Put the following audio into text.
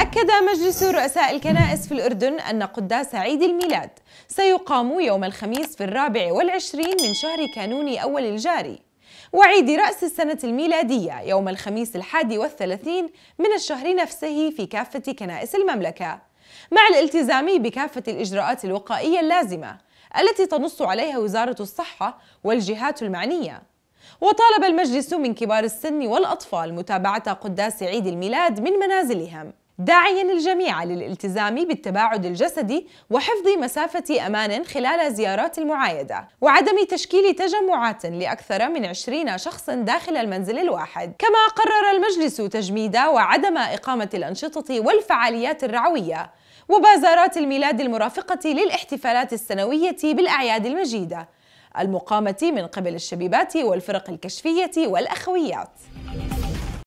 أكد مجلس رؤساء الكنائس في الأردن أن قداس عيد الميلاد سيقام يوم الخميس في الرابع والعشرين من شهر كانون أول الجاري وعيد رأس السنة الميلادية يوم الخميس الحادي والثلاثين من الشهر نفسه في كافة كنائس المملكة مع الالتزام بكافة الإجراءات الوقائية اللازمة التي تنص عليها وزارة الصحة والجهات المعنية وطالب المجلس من كبار السن والأطفال متابعة قداس عيد الميلاد من منازلهم داعيا الجميع للالتزام بالتباعد الجسدي وحفظ مسافة أمان خلال زيارات المعايدة وعدم تشكيل تجمعات لأكثر من 20 شخص داخل المنزل الواحد كما قرر المجلس تجميد وعدم إقامة الأنشطة والفعاليات الرعوية وبازارات الميلاد المرافقة للاحتفالات السنوية بالأعياد المجيدة المقامة من قبل الشبيبات والفرق الكشفية والأخويات